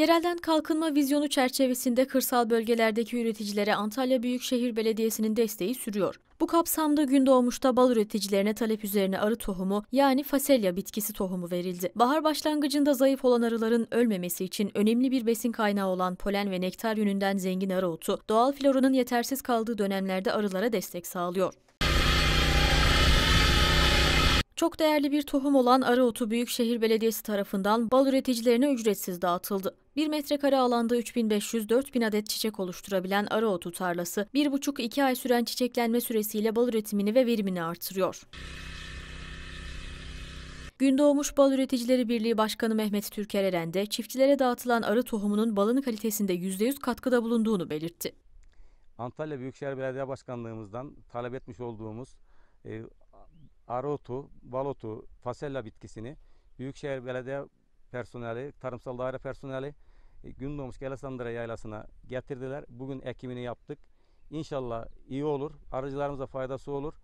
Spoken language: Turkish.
Yerelden kalkınma vizyonu çerçevesinde kırsal bölgelerdeki üreticilere Antalya Büyükşehir Belediyesi'nin desteği sürüyor. Bu kapsamda Gündoğmuş'ta bal üreticilerine talep üzerine arı tohumu yani faselya bitkisi tohumu verildi. Bahar başlangıcında zayıf olan arıların ölmemesi için önemli bir besin kaynağı olan polen ve nektar yönünden zengin arı otu, doğal floranın yetersiz kaldığı dönemlerde arılara destek sağlıyor. Çok değerli bir tohum olan Araotu Büyükşehir Belediyesi tarafından bal üreticilerine ücretsiz dağıtıldı. 1 metrekare alanda 3500-4000 adet çiçek oluşturabilen Araotu tarlası 1,5-2 ay süren çiçeklenme süresiyle bal üretimini ve verimini artırıyor. Gündoğmuş Bal Üreticileri Birliği Başkanı Mehmet Türker Eren de çiftçilere dağıtılan arı tohumunun balın kalitesinde %100 katkıda bulunduğunu belirtti. Antalya Büyükşehir Belediye Başkanlığımızdan talep etmiş olduğumuz e, arotu, balotu, fasella bitkisini Büyükşehir Belediye personeli, tarımsal daire personeli e, Gündoğmuş Gelesandıra yaylasına getirdiler. Bugün ekimini yaptık. İnşallah iyi olur. Arıcılarımıza faydası olur.